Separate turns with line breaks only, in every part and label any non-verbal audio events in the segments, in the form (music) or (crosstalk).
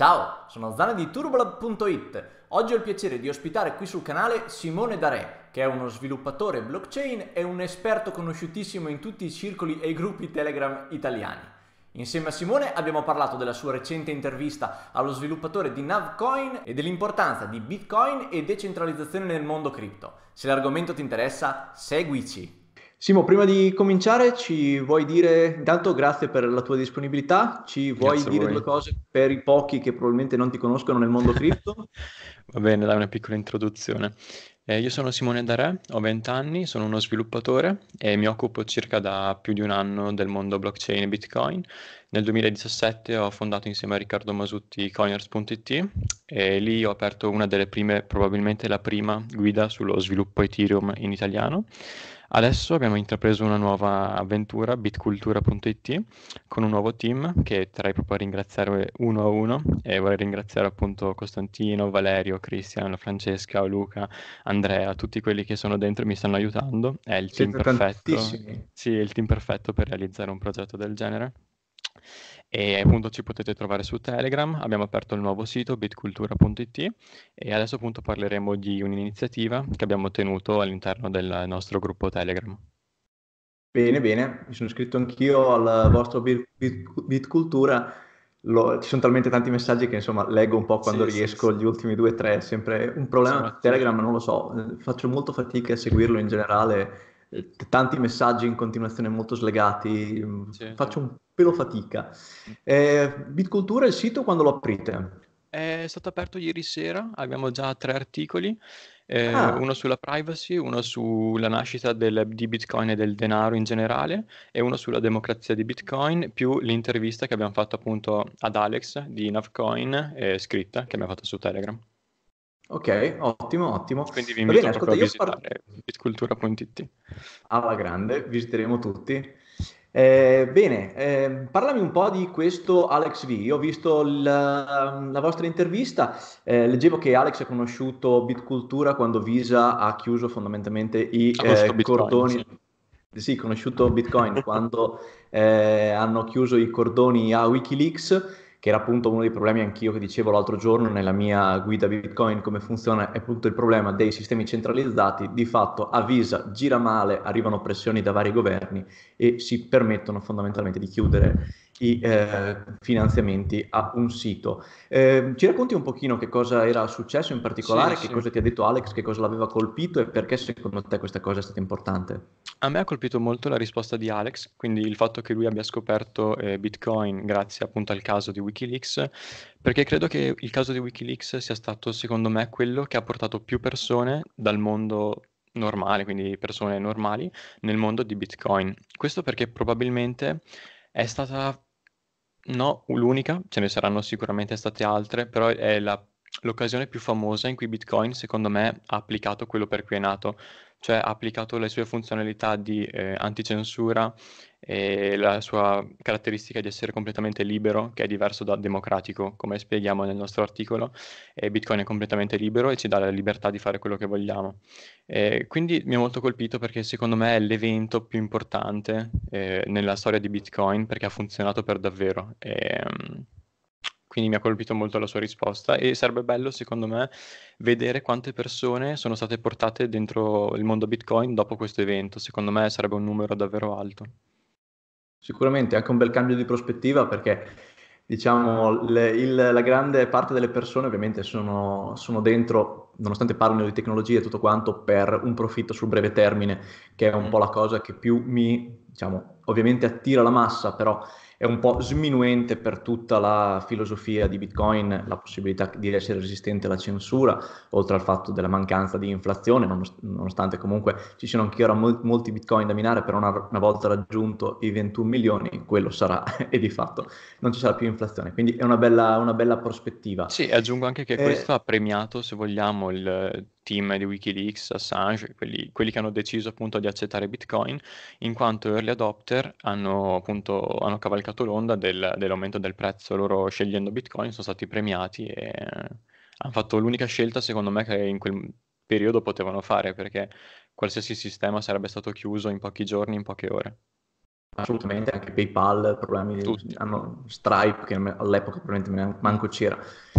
Ciao, sono Zane di Turbolab.it. Oggi ho il piacere di ospitare qui sul canale Simone Dare, che è uno sviluppatore blockchain e un esperto conosciutissimo in tutti i circoli e i gruppi Telegram italiani. Insieme a Simone abbiamo parlato della sua recente intervista allo sviluppatore di Navcoin e dell'importanza di Bitcoin e decentralizzazione nel mondo cripto. Se l'argomento ti interessa, seguici! Simo, prima di cominciare, ci vuoi dire, intanto grazie per la tua disponibilità, ci vuoi grazie dire due cose per i pochi
che probabilmente non ti conoscono nel mondo cripto? (laughs) Va bene, dai una piccola introduzione. Eh, io sono Simone Darè, ho 20 anni, sono uno sviluppatore e mi occupo circa da più di un anno del mondo blockchain e bitcoin. Nel 2017 ho fondato insieme a Riccardo Masutti Coiners.it e lì ho aperto una delle prime, probabilmente la prima guida sullo sviluppo Ethereum in italiano. Adesso abbiamo intrapreso una nuova avventura, bitcultura.it, con un nuovo team che terrei proprio a ringraziare uno a uno e vorrei ringraziare appunto Costantino, Valerio, Cristiano, Francesca, Luca, Andrea, tutti quelli che sono dentro e mi stanno aiutando. È il Siete team perfetto. Sì, è il team perfetto per realizzare un progetto del genere e appunto ci potete trovare su Telegram, abbiamo aperto il nuovo sito bitcultura.it e adesso appunto parleremo di un'iniziativa che abbiamo ottenuto all'interno del nostro gruppo Telegram.
Bene, bene, mi sono iscritto anch'io al vostro Bitcultura, bit, bit ci sono talmente tanti messaggi che insomma leggo un po' quando sì, riesco, sì, gli sì. ultimi due o tre è sempre un problema, esatto. Telegram non lo so, faccio molto fatica a seguirlo in generale tanti messaggi in continuazione molto slegati, mm, sì, faccio un pelo fatica. Eh, Bitcultura, il sito quando lo
aprite? È stato aperto ieri sera, abbiamo già tre articoli, eh, ah. uno sulla privacy, uno sulla nascita del, di Bitcoin e del denaro in generale e uno sulla democrazia di Bitcoin, più l'intervista che abbiamo fatto appunto ad Alex di Navcoin, eh, scritta, che abbiamo fatto su Telegram.
Ok, ottimo, ottimo. Quindi vi invito Bene, proprio a visitare parlo... bitcultura.it. Alla grande, visiteremo tutti. Eh, bene, eh, parlami un po' di questo Alex V. Io ho visto la, ehm, la vostra intervista, eh, leggevo che Alex ha conosciuto Bitcultura quando Visa ha chiuso fondamentalmente i eh, Bitcoin, cordoni. Sì. sì, conosciuto Bitcoin (laughs) quando eh, hanno chiuso i cordoni a Wikileaks che era appunto uno dei problemi anch'io che dicevo l'altro giorno nella mia guida Bitcoin come funziona, è appunto il problema dei sistemi centralizzati, di fatto avvisa, gira male, arrivano pressioni da vari governi e si permettono fondamentalmente di chiudere i eh, finanziamenti a un sito. Eh, ci racconti un pochino che cosa era successo in particolare, sì, che sì. cosa ti ha detto Alex, che cosa l'aveva colpito e perché secondo te questa cosa è stata importante?
A me ha colpito molto la risposta di Alex, quindi il fatto che lui abbia scoperto eh, Bitcoin grazie appunto al caso di Wikileaks, perché credo che il caso di Wikileaks sia stato secondo me quello che ha portato più persone dal mondo normale, quindi persone normali, nel mondo di Bitcoin. Questo perché probabilmente è stata No, l'unica, ce ne saranno sicuramente state altre, però è la- l'occasione più famosa in cui Bitcoin, secondo me, ha applicato quello per cui è nato, cioè ha applicato le sue funzionalità di eh, anticensura e la sua caratteristica di essere completamente libero, che è diverso da democratico, come spieghiamo nel nostro articolo, e Bitcoin è completamente libero e ci dà la libertà di fare quello che vogliamo. E quindi mi ha molto colpito perché secondo me è l'evento più importante eh, nella storia di Bitcoin perché ha funzionato per davvero. E, ehm, quindi mi ha colpito molto la sua risposta e sarebbe bello secondo me vedere quante persone sono state portate dentro il mondo Bitcoin dopo questo evento, secondo me sarebbe un numero davvero alto. Sicuramente anche un bel cambio di prospettiva perché diciamo le, il, la
grande parte delle persone ovviamente sono, sono dentro nonostante parlino di tecnologie e tutto quanto, per un profitto sul breve termine, che è un mm. po' la cosa che più mi, diciamo, ovviamente attira la massa, però è un po' sminuente per tutta la filosofia di Bitcoin, la possibilità di essere resistente alla censura, oltre al fatto della mancanza di inflazione, nonostante comunque ci siano ancora molti Bitcoin da minare, però una, una volta raggiunto i 21 milioni, quello sarà (laughs) e di fatto non ci sarà più inflazione. Quindi è una bella, una bella
prospettiva. Sì, aggiungo anche che eh, questo ha premiato, se vogliamo, il team di Wikileaks, Assange, quelli, quelli, che hanno deciso appunto di accettare Bitcoin, in quanto early adopter hanno appunto hanno cavalcato l'onda del, dell'aumento del prezzo, loro scegliendo Bitcoin sono stati premiati e hanno fatto l'unica scelta secondo me che in quel periodo potevano fare perché qualsiasi sistema sarebbe stato chiuso in pochi giorni, in poche ore assolutamente, anche PayPal, problemi, Tutti. hanno Stripe che all'epoca probabilmente manco c'era.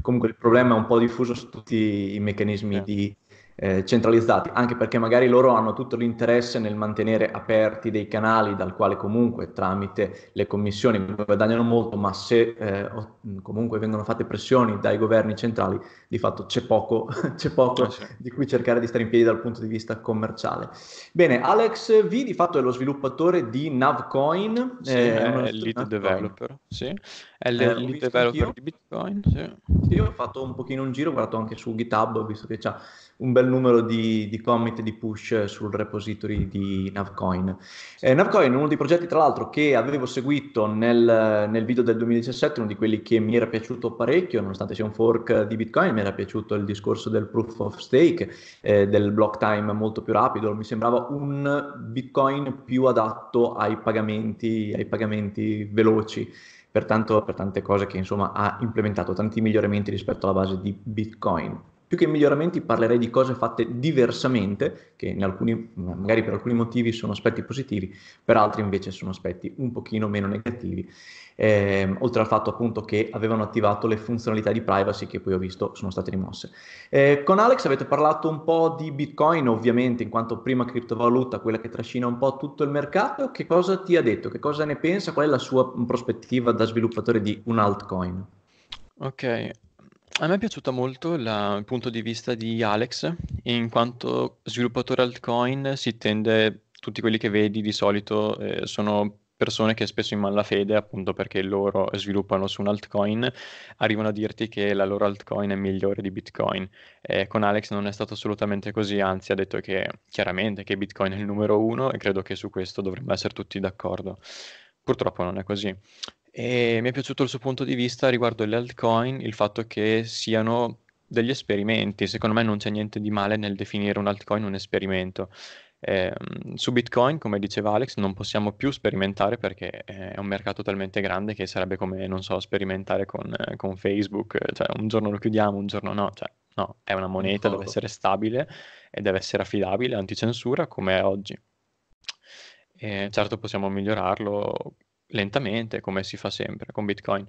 Comunque il problema è un po' diffuso su tutti i meccanismi eh. di eh, centralizzati, anche perché magari loro hanno tutto l'interesse nel mantenere aperti dei canali dal quale comunque tramite le commissioni guadagnano molto, ma se eh, comunque vengono fatte pressioni dai governi centrali, di fatto c'è poco, (laughs) c'è poco ah, di cui cercare di stare in piedi dal punto di vista commerciale. Bene, Alex V di fatto è lo sviluppatore di Navcoin,
sì, eh, è il lead Navcoin. developer,
sì. è il eh, lead developer anch'io. di
Bitcoin.
Sì. Io ho fatto un pochino un giro, ho guardato anche su GitHub, ho visto che c'ha un bel numero di, di commit e di push sul repository di Navcoin. Eh, Navcoin è uno dei progetti, tra l'altro, che avevo seguito nel, nel, video del 2017, uno di quelli che mi era piaciuto parecchio, nonostante sia un fork di Bitcoin, mi era piaciuto il discorso del proof of stake, eh, del block time molto più rapido, mi sembrava un Bitcoin più adatto ai pagamenti, ai pagamenti veloci. Pertanto, per tante cose che insomma ha implementato tanti miglioramenti rispetto alla base di Bitcoin. Più che miglioramenti parlerei di cose fatte diversamente, che in alcuni, magari per alcuni motivi sono aspetti positivi, per altri invece sono aspetti un pochino meno negativi, ehm, oltre al fatto appunto che avevano attivato le funzionalità di privacy che poi ho visto sono state rimosse. Eh, con Alex avete parlato un po' di Bitcoin, ovviamente, in quanto prima criptovaluta, quella che trascina un po' tutto il mercato, che cosa ti ha detto, che cosa ne pensa, qual è la sua prospettiva da sviluppatore di un altcoin?
Ok, a me è piaciuto molto la- il punto di vista di Alex, in quanto sviluppatore altcoin si tende, tutti quelli che vedi di solito eh, sono persone che spesso in malafede, appunto perché loro sviluppano su un altcoin, arrivano a dirti che la loro altcoin è migliore di Bitcoin. Eh, con Alex non è stato assolutamente così, anzi ha detto che chiaramente che Bitcoin è il numero uno e credo che su questo dovremmo essere tutti d'accordo. Purtroppo non è così. E mi è piaciuto il suo punto di vista riguardo le altcoin, il fatto che siano degli esperimenti. Secondo me non c'è niente di male nel definire un altcoin un esperimento. Eh, su Bitcoin, come diceva Alex, non possiamo più sperimentare perché eh, è un mercato talmente grande che sarebbe come, non so, sperimentare con, eh, con Facebook, cioè un giorno lo chiudiamo, un giorno no, cioè, no, è una moneta, deve essere stabile e deve essere affidabile, anticensura come è oggi. Eh, certo possiamo migliorarlo lentamente, come si fa sempre con Bitcoin.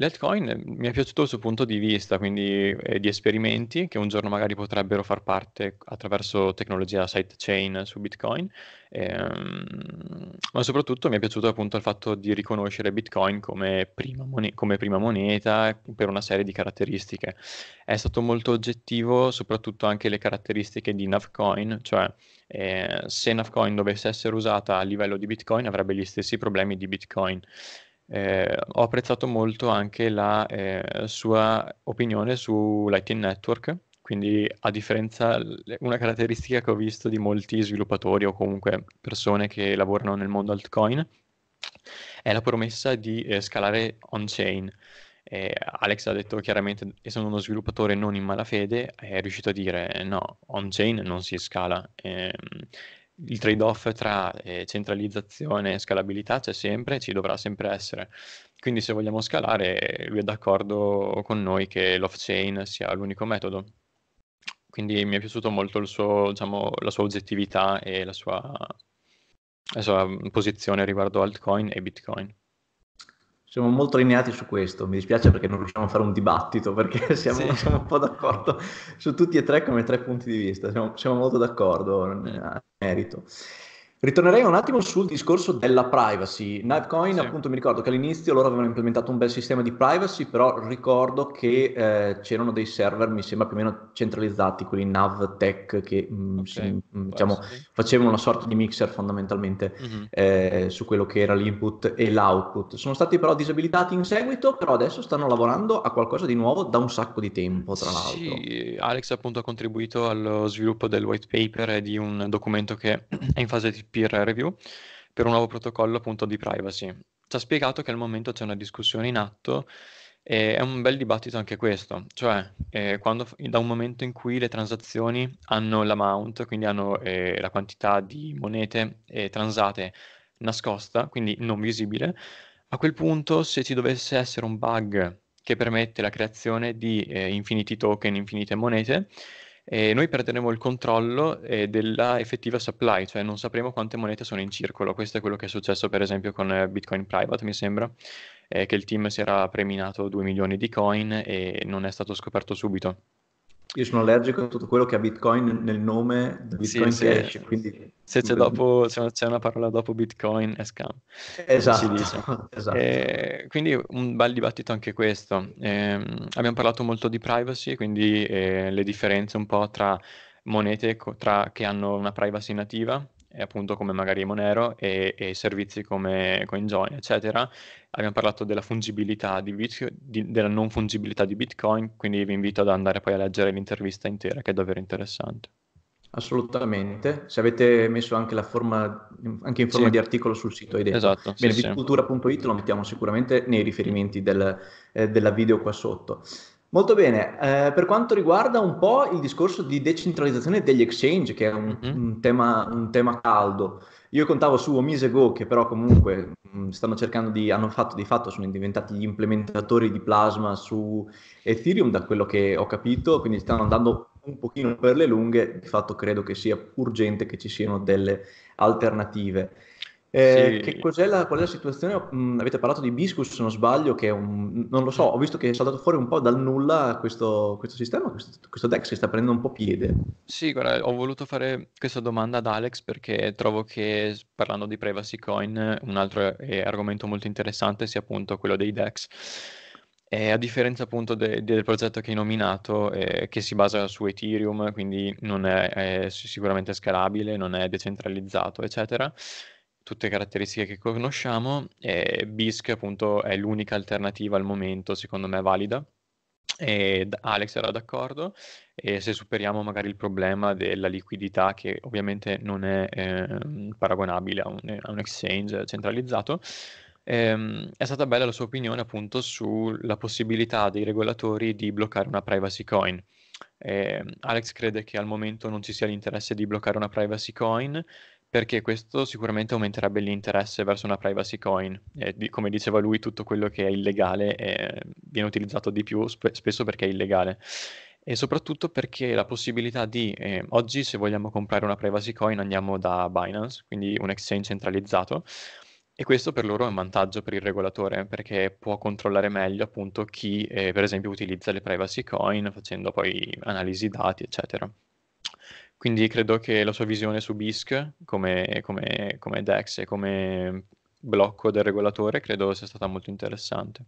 L'altcoin eh, mi è piaciuto il suo punto di vista, quindi eh, di esperimenti che un giorno magari potrebbero far parte attraverso tecnologia sidechain su Bitcoin, ehm, ma soprattutto mi è piaciuto appunto il fatto di riconoscere Bitcoin come prima, mon- come prima moneta per una serie di caratteristiche. È stato molto oggettivo soprattutto anche le caratteristiche di Navcoin, cioè eh, se Navcoin dovesse essere usata a livello di Bitcoin avrebbe gli stessi problemi di Bitcoin eh, ho apprezzato molto anche la eh, sua opinione su Lightning Network, quindi a differenza, una caratteristica che ho visto di molti sviluppatori o comunque persone che lavorano nel mondo altcoin è la promessa di eh, scalare on-chain. Eh, Alex ha detto chiaramente, essendo uno sviluppatore non in malafede, è riuscito a dire no, on-chain non si scala. Eh, il trade-off tra eh, centralizzazione e scalabilità c'è sempre, ci dovrà sempre essere. Quindi se vogliamo scalare, lui eh, è d'accordo con noi che l'off-chain sia l'unico metodo. Quindi mi è piaciuto molto suo, diciamo, la sua oggettività e la sua, la sua posizione riguardo altcoin e bitcoin siamo molto allineati su questo. Mi dispiace perché non riusciamo a fare un dibattito,
perché (laughs) siamo, sì. siamo un po' d'accordo su tutti e tre come tre punti di vista, siamo, siamo molto d'accordo nel merito. Ritornerei un attimo sul discorso della privacy. Nitecoin, sì. appunto, mi ricordo che all'inizio loro avevano implementato un bel sistema di privacy, però ricordo che eh, c'erano dei server, mi sembra più o meno centralizzati, quelli NavTech, che mh, mm, okay. si, mh, mm, diciamo, facevano una sorta di mixer fondamentalmente mm-hmm. eh, su quello che era l'input e l'output. Sono stati però disabilitati in seguito, però adesso stanno lavorando a qualcosa di nuovo da un sacco di tempo,
tra l'altro. Sì, Alex appunto ha contribuito allo sviluppo del white paper e di un documento che è in fase di peer review per un nuovo protocollo appunto di privacy. Ci ha spiegato che al momento c'è una discussione in atto e è un bel dibattito anche questo, cioè eh, quando, da un momento in cui le transazioni hanno l'amount, quindi hanno eh, la quantità di monete eh, transate nascosta, quindi non visibile, a quel punto se ci dovesse essere un bug che permette la creazione di eh, infiniti token, infinite monete, eh, noi perderemo il controllo eh, della effettiva supply, cioè non sapremo quante monete sono in circolo. Questo è quello che è successo per esempio con eh, Bitcoin Private, mi sembra, eh, che il team si era preminato 2 milioni di coin e non è stato scoperto subito
io sono allergico a tutto quello che ha Bitcoin nel nome del Bitcoin sì, Cash. Sì. Quindi... Se c'è, dopo,
c'è, una parola dopo Bitcoin è scam. Esatto. (laughs) esatto. E, eh, quindi un bel dibattito anche questo. E, ehm, abbiamo parlato molto di privacy, quindi eh, le differenze un po' tra monete co- tra, che hanno una privacy nativa appunto come magari Monero e, e servizi come CoinJoin, eccetera. Abbiamo parlato della fungibilità di, Bit- di, della non fungibilità di Bitcoin, quindi vi invito ad andare poi a leggere l'intervista intera che è davvero interessante.
Assolutamente, se avete messo anche, la forma, anche in forma sì. di articolo sul sito idea. Esatto, Bene, sì, sì. lo mettiamo sicuramente nei riferimenti del, eh, della video qua sotto. Molto bene, eh, per quanto riguarda un po' il discorso di decentralizzazione degli exchange, che è un, mm-hmm. un, tema, un tema, caldo, io contavo su Omise Go, che però comunque mm, stanno cercando di, hanno fatto di fatto, sono diventati gli implementatori di Plasma su Ethereum da quello che ho capito, quindi stanno andando un pochino per le lunghe, di fatto credo che sia urgente che ci siano delle alternative. Eh, sì. cos'è la, qual è la situazione? Mm, avete parlato di Biscus, se non sbaglio, che è un... non lo so, ho visto che è saltato fuori un po' dal nulla questo, questo sistema, questo, questo Dex che sta prendendo un po' piede.
Sì, guarda, ho voluto fare questa domanda ad Alex perché trovo che parlando di privacy coin un altro eh, argomento molto interessante sia appunto quello dei Dex. Eh, a differenza appunto de- del progetto che hai nominato, eh, che si basa su Ethereum, quindi non è, eh, è sicuramente scalabile, non è decentralizzato, eccetera, tutte caratteristiche che conosciamo e BISC appunto è l'unica alternativa al momento secondo me valida e Alex era d'accordo e se superiamo magari il problema della liquidità che ovviamente non è eh, paragonabile a un, a un, exchange centralizzato ehm, è stata bella la sua opinione appunto sulla possibilità dei regolatori di bloccare una privacy coin eh, Alex crede che al momento non ci sia l'interesse di bloccare una privacy coin perché questo sicuramente aumenterebbe l'interesse verso una privacy coin. E, come diceva lui, tutto quello che è illegale è, eh, viene utilizzato di più, sp- spesso perché è illegale. E soprattutto perché la possibilità di, eh, oggi se vogliamo comprare una privacy coin andiamo da Binance, quindi un exchange centralizzato, e questo per loro è un vantaggio per il regolatore perché può controllare meglio appunto chi eh, per esempio utilizza le privacy coin facendo poi analisi dati eccetera. Quindi credo che la sua visione su BISC come, come, come DEX e come blocco del regolatore credo sia stata molto interessante.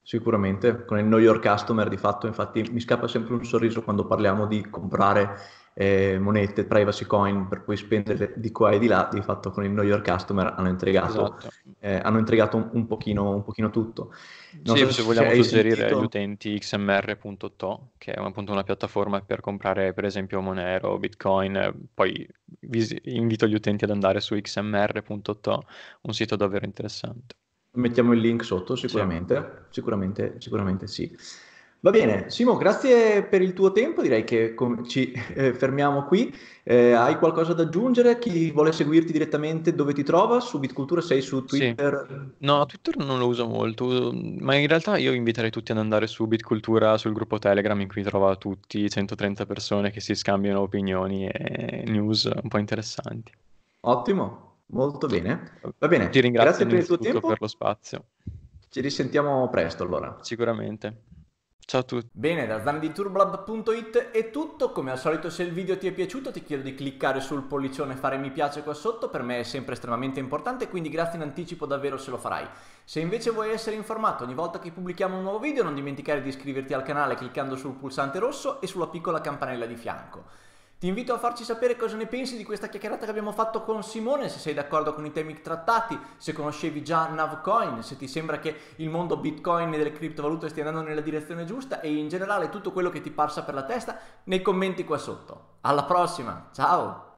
Sicuramente, con il New York Customer di fatto, infatti mi scappa sempre un sorriso quando parliamo di comprare eh, monete, privacy coin per cui spendere di qua e di là, di fatto con il New York Customer hanno intrigato, esatto. eh, hanno entregato un, un, pochino, un, pochino, tutto. Non sì, so se vogliamo suggerire sentito... agli
utenti xmr.to, che è appunto una piattaforma per comprare per esempio Monero, Bitcoin, poi vis- invito gli utenti ad andare su xmr.to, un sito davvero interessante.
Mettiamo il link sotto, sicuramente, sì.
sicuramente, sicuramente sì.
Va bene, Simo, grazie per il tuo tempo, direi che com- ci (laughs) eh, fermiamo qui. Eh, hai qualcosa da aggiungere? Chi vuole seguirti direttamente dove ti trova? Su Bitcultura sei su Twitter? Sì.
No, Twitter non lo uso molto, ma in realtà io inviterei tutti ad andare su Bitcultura sul gruppo Telegram in cui trova tutti 130 persone che si scambiano opinioni e news un po' interessanti.
Ottimo, molto bene. Va bene, ti ringrazio per il tuo tempo per lo spazio. Ci risentiamo presto allora. Sicuramente. Ciao a tutti. Bene, da Zan di Turblab.it è tutto. Come al solito, se il video ti è piaciuto, ti chiedo di cliccare sul pollicione e fare mi piace qua sotto. Per me è sempre estremamente importante, quindi grazie in anticipo davvero se lo farai. Se invece vuoi essere informato ogni volta che pubblichiamo un nuovo video, non dimenticare di iscriverti al canale cliccando sul pulsante rosso e sulla piccola campanella di fianco. Ti invito a farci sapere cosa ne pensi di questa chiacchierata che abbiamo fatto con Simone, se sei d'accordo con i temi trattati, se conoscevi già Navcoin, se ti sembra che il mondo Bitcoin e delle criptovalute stia andando nella direzione giusta e in generale tutto quello che ti passa per la testa nei commenti qua sotto. Alla prossima, ciao!